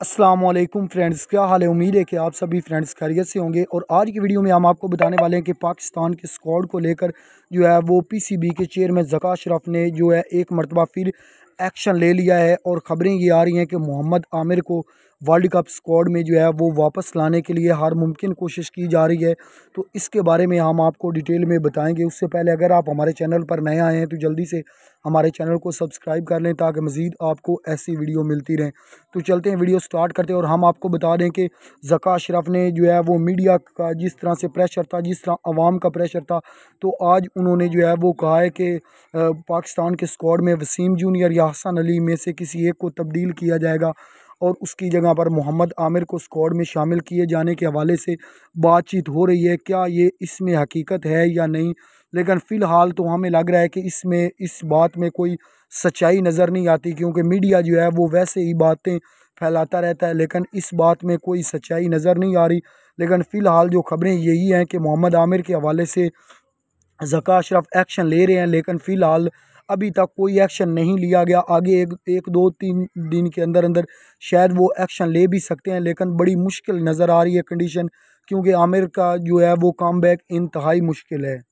Aslam friends क्या हाल है उम्मीद है कि आप सभी फ्रेंड्स खैरियत से होंगे और आज की वीडियो में हम आपको बताने वाले हैं कि पाकिस्तान के स्क्वाड को लेकर जो है वो पीसीबी के चेयरमैन जका अशरफ ने जो है एक मरतबा फिर एक्शन ले लिया है और ख़बरें ये आ रही हैं कि मोहम्मद आमिर को वर्ल्ड कप स्क्वाड में जो है वो वापस लाने के लिए हर मुमकिन कोशिश की जा रही है तो इसके बारे में हम आपको डिटेल में बताएंगे उससे पहले अगर आप हमारे चैनल पर नए आए हैं तो जल्दी से हमारे चैनल को सब्सक्राइब कर लें ताकि मज़ीद आपको ऐसी वीडियो मिलती रहें तो चलते हैं वीडियो स्टार्ट करते हैं और हम आपको बता दें कि जका अशरफ ने जो है वो मीडिया का जिस तरह से प्रेशर था जिस तरह आवाम का प्रेशर था तो आज उन्होंने जो है वो कहा है कि पाकिस्तान के स्कॉड में वसीम जूनियर या हसन अली में से किसी एक को तब्दील किया जाएगा और उसकी जगह पर मोहम्मद आमिर को स्क्वाड में शामिल किए जाने के हवाले से बातचीत हो रही है क्या ये इसमें हकीकत है या नहीं लेकिन फ़िलहाल तो हमें लग रहा है कि इसमें इस बात में कोई सच्चाई नज़र नहीं आती क्योंकि मीडिया जो है वो वैसे ही बातें फैलाता रहता है लेकिन इस बात में कोई सच्चाई नज़र नहीं आ रही लेकिन फ़िलहाल जो खबरें यही हैं कि मोहम्मद आमिर के हवाले से जका अशरफ एक्शन ले रहे हैं लेकिन फ़िलहाल अभी तक कोई एक्शन नहीं लिया गया आगे एक एक दो तीन दिन के अंदर अंदर शायद वो एक्शन ले भी सकते हैं लेकिन बड़ी मुश्किल नज़र आ रही है कंडीशन क्योंकि आमिर का जो है वो कम बैक इंतहाई मुश्किल है